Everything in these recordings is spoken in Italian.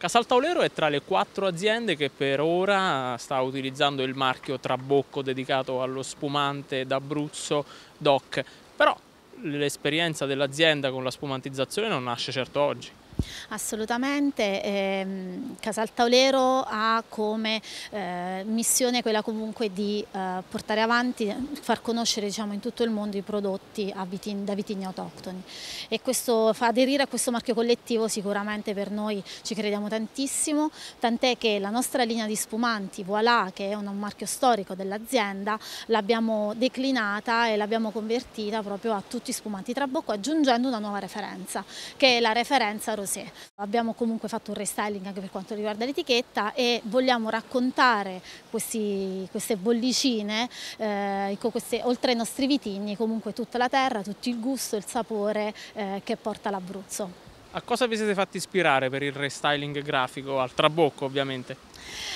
Casaltaolero è tra le quattro aziende che per ora sta utilizzando il marchio Trabocco dedicato allo spumante d'Abruzzo DOC, però l'esperienza dell'azienda con la spumantizzazione non nasce certo oggi. Assolutamente, ehm, Casaltaolero ha come eh, missione quella comunque di eh, portare avanti, far conoscere diciamo, in tutto il mondo i prodotti vitign da vitigni autoctoni e questo, fa aderire a questo marchio collettivo sicuramente per noi ci crediamo tantissimo, tant'è che la nostra linea di spumanti, Voilà, che è un marchio storico dell'azienda, l'abbiamo declinata e l'abbiamo convertita proprio a tutti i spumanti trabocco aggiungendo una nuova referenza che è la referenza rosé. Abbiamo comunque fatto un restyling anche per quanto riguarda l'etichetta e vogliamo raccontare questi, queste bollicine, eh, queste, oltre ai nostri vitigni, comunque tutta la terra, tutto il gusto, il sapore eh, che porta l'Abruzzo. A cosa vi siete fatti ispirare per il restyling grafico? Al trabocco ovviamente.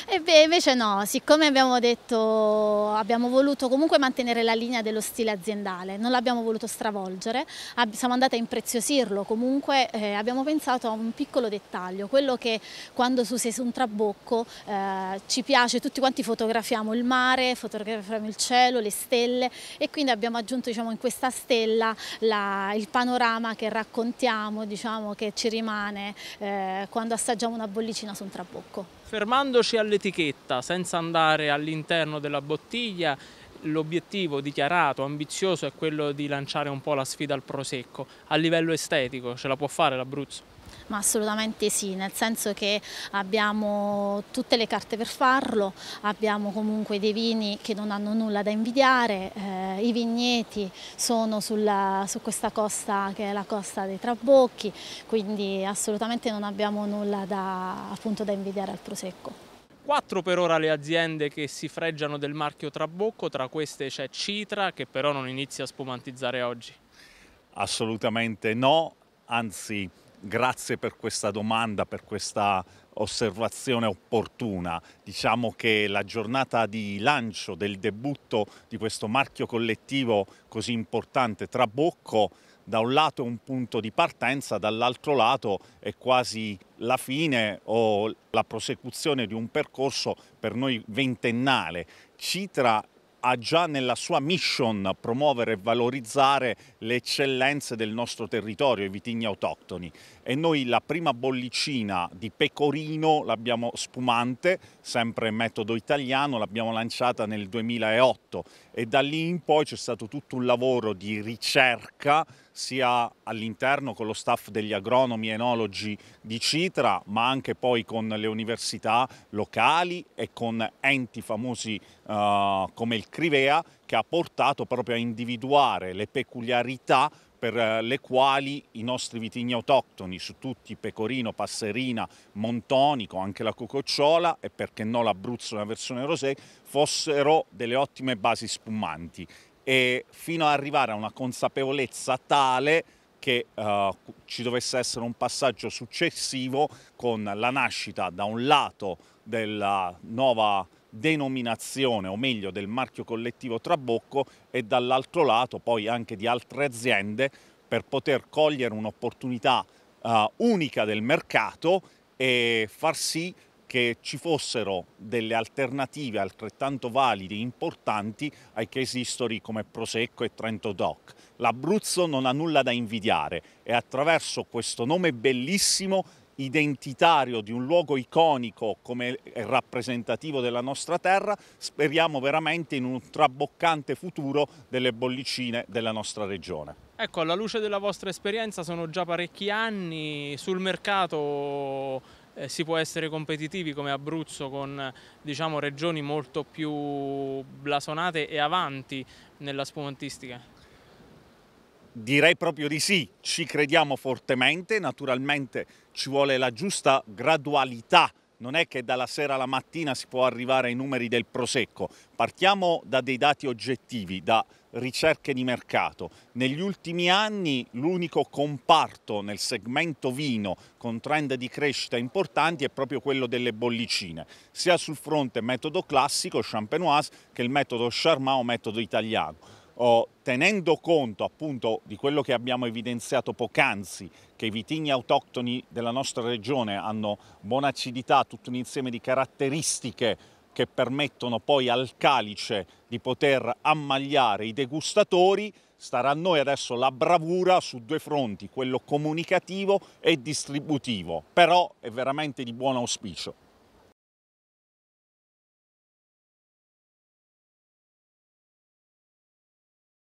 E beh, invece no, siccome abbiamo detto, abbiamo voluto comunque mantenere la linea dello stile aziendale, non l'abbiamo voluto stravolgere, siamo andati a impreziosirlo, comunque eh, abbiamo pensato a un piccolo dettaglio, quello che quando su un trabocco eh, ci piace, tutti quanti fotografiamo il mare, fotografiamo il cielo, le stelle e quindi abbiamo aggiunto diciamo, in questa stella la, il panorama che raccontiamo, diciamo, che ci rimane eh, quando assaggiamo una bollicina su un trabocco. Fermando riferendoci all'etichetta senza andare all'interno della bottiglia l'obiettivo dichiarato, ambizioso è quello di lanciare un po' la sfida al prosecco a livello estetico, ce la può fare l'Abruzzo? Ma assolutamente sì, nel senso che abbiamo tutte le carte per farlo, abbiamo comunque dei vini che non hanno nulla da invidiare, eh, i vigneti sono sulla, su questa costa che è la costa dei Trabocchi, quindi assolutamente non abbiamo nulla da, appunto, da invidiare al Prosecco. Quattro per ora le aziende che si freggiano del marchio Trabocco, tra queste c'è Citra che però non inizia a spumantizzare oggi. Assolutamente no, anzi grazie per questa domanda, per questa osservazione opportuna. Diciamo che la giornata di lancio del debutto di questo marchio collettivo così importante, Trabocco, da un lato è un punto di partenza, dall'altro lato è quasi la fine o la prosecuzione di un percorso per noi ventennale. Citra ha già nella sua mission promuovere e valorizzare le eccellenze del nostro territorio, i vitigni autoctoni. E noi la prima bollicina di pecorino l'abbiamo spumante, sempre metodo italiano, l'abbiamo lanciata nel 2008 e da lì in poi c'è stato tutto un lavoro di ricerca sia all'interno con lo staff degli agronomi e enologi di Citra, ma anche poi con le università locali e con enti famosi uh, come il Crivea che ha portato proprio a individuare le peculiarità per eh, le quali i nostri vitigni autoctoni su tutti pecorino, passerina, montonico, anche la cococciola e perché no l'Abruzzo nella versione rosé fossero delle ottime basi spumanti e fino ad arrivare a una consapevolezza tale che eh, ci dovesse essere un passaggio successivo con la nascita da un lato della nuova denominazione o meglio del marchio collettivo Trabocco e dall'altro lato poi anche di altre aziende per poter cogliere un'opportunità uh, unica del mercato e far sì che ci fossero delle alternative altrettanto valide e importanti ai case history come Prosecco e Trento Doc. L'Abruzzo non ha nulla da invidiare e attraverso questo nome bellissimo identitario di un luogo iconico come rappresentativo della nostra terra, speriamo veramente in un traboccante futuro delle bollicine della nostra regione. Ecco, alla luce della vostra esperienza sono già parecchi anni sul mercato eh, si può essere competitivi come Abruzzo con diciamo, regioni molto più blasonate e avanti nella spumantistica? Direi proprio di sì, ci crediamo fortemente, naturalmente ci vuole la giusta gradualità non è che dalla sera alla mattina si può arrivare ai numeri del Prosecco. Partiamo da dei dati oggettivi, da ricerche di mercato. Negli ultimi anni l'unico comparto nel segmento vino con trend di crescita importanti è proprio quello delle bollicine, sia sul fronte metodo classico champenoise che il metodo Charmat o metodo italiano oh, tenendo conto appunto di quello che abbiamo evidenziato poc'anzi, che i vitigni autoctoni della nostra regione hanno buona acidità, tutto un insieme di caratteristiche che permettono poi al calice di poter ammagliare i degustatori, starà a noi adesso la bravura su due fronti, quello comunicativo e distributivo, però è veramente di buon auspicio.